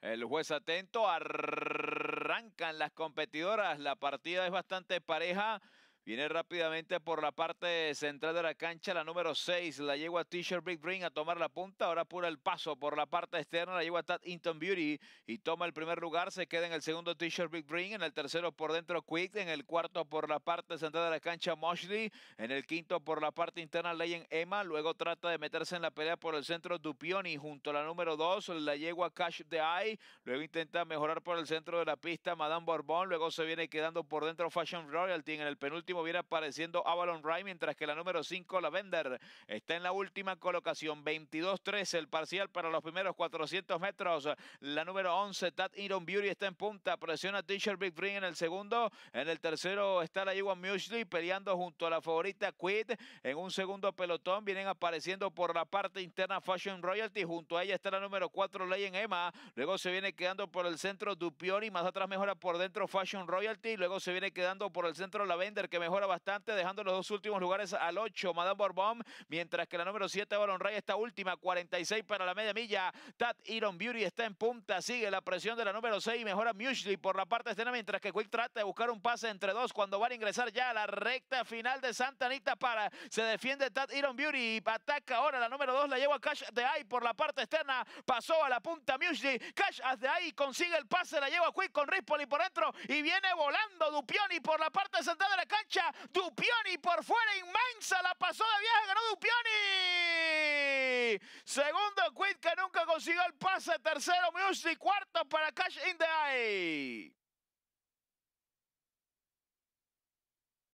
El juez atento, arrancan las competidoras, la partida es bastante pareja. Viene rápidamente por la parte central de la cancha, la número 6, la yegua T-shirt Big Bring a tomar la punta. Ahora apura el paso por la parte externa, la yegua Inton Beauty y toma el primer lugar. Se queda en el segundo T-shirt Big Bring, en el tercero por dentro Quick, en el cuarto por la parte central de la cancha Moshley, en el quinto por la parte interna Legend Emma. Luego trata de meterse en la pelea por el centro Dupioni junto a la número 2, la yegua Cash the Eye. Luego intenta mejorar por el centro de la pista Madame Bourbon, Luego se viene quedando por dentro Fashion Royalty en el penúltimo viene apareciendo Avalon Ryan mientras que la número 5, la Vender, está en la última colocación. 22-13 el parcial para los primeros 400 metros. La número 11, Tat Iron Beauty, está en punta. Presiona Teacher Big Green en el segundo. En el tercero está la Iwan Musley peleando junto a la favorita Quid. En un segundo pelotón vienen apareciendo por la parte interna Fashion Royalty. Junto a ella está la número 4, Leyen Emma. Luego se viene quedando por el centro Dupioni. Más atrás mejora por dentro Fashion Royalty. Luego se viene quedando por el centro Lavender, que me mejora bastante, dejando los dos últimos lugares al 8, Madame Bourbon, mientras que la número 7, Baron Ray, está última, 46 para la media milla. Tat Iron Beauty está en punta, sigue la presión de la número 6, mejora Mushley por la parte externa, mientras que Quick trata de buscar un pase entre dos cuando van a ingresar ya a la recta final de Santa Anita para. Se defiende Tat Iron Beauty, y ataca ahora la número 2, la lleva Cash de ahí por la parte externa, pasó a la punta Musley, Cash de ahí consigue el pase, la lleva Quick con Rispoli por dentro y viene volando Dupioni por la parte central de la cancha. Dupioni por fuera, inmensa, la pasó de viaje, ganó Dupioni. Segundo, Quid que nunca consiguió el pase, tercero, Music, cuarto para Cash in the Eye.